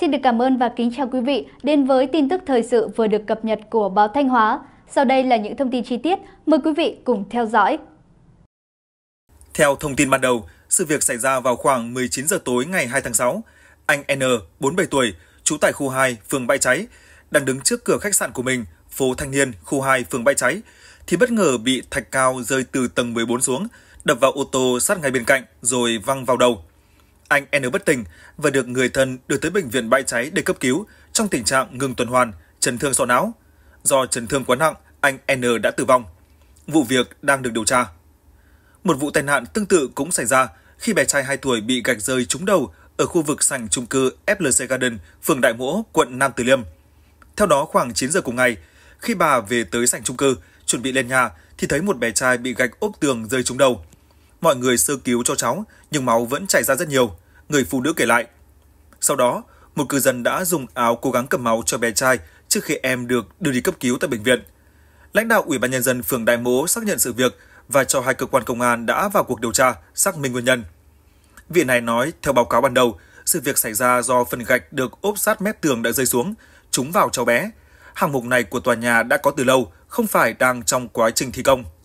Xin được cảm ơn và kính chào quý vị đến với tin tức thời sự vừa được cập nhật của báo Thanh Hóa. Sau đây là những thông tin chi tiết, mời quý vị cùng theo dõi. Theo thông tin ban đầu, sự việc xảy ra vào khoảng 19 giờ tối ngày 2 tháng 6. Anh N, 47 tuổi, trú tại khu 2, phường Bãi Cháy, đang đứng trước cửa khách sạn của mình, phố Thanh Niên, khu 2, phường Bãi Cháy, thì bất ngờ bị thạch cao rơi từ tầng 14 xuống, đập vào ô tô sát ngay bên cạnh rồi văng vào đầu. Anh N bất tỉnh và được người thân đưa tới bệnh viện bãi cháy để cấp cứu trong tình trạng ngừng tuần hoàn, chấn thương sọ não. Do chấn thương quá nặng, anh N đã tử vong. Vụ việc đang được điều tra. Một vụ tai nạn tương tự cũng xảy ra khi bé trai 2 tuổi bị gạch rơi trúng đầu ở khu vực sảnh chung cư FLC Garden, phường Đại Mỗ, quận Nam Từ Liêm. Theo đó, khoảng 9 giờ cùng ngày, khi bà về tới sảnh chung cư, chuẩn bị lên nhà thì thấy một bé trai bị gạch ốp tường rơi trúng đầu. Mọi người sơ cứu cho cháu, nhưng máu vẫn chảy ra rất nhiều, người phụ nữ kể lại. Sau đó, một cư dân đã dùng áo cố gắng cầm máu cho bé trai trước khi em được đưa đi cấp cứu tại bệnh viện. Lãnh đạo Ủy ban Nhân dân phường Đại Mỗ xác nhận sự việc và cho hai cơ quan công an đã vào cuộc điều tra, xác minh nguyên nhân. Viện này nói, theo báo cáo ban đầu, sự việc xảy ra do phần gạch được ốp sát mép tường đã rơi xuống, trúng vào cháu bé. Hạng mục này của tòa nhà đã có từ lâu, không phải đang trong quá trình thi công.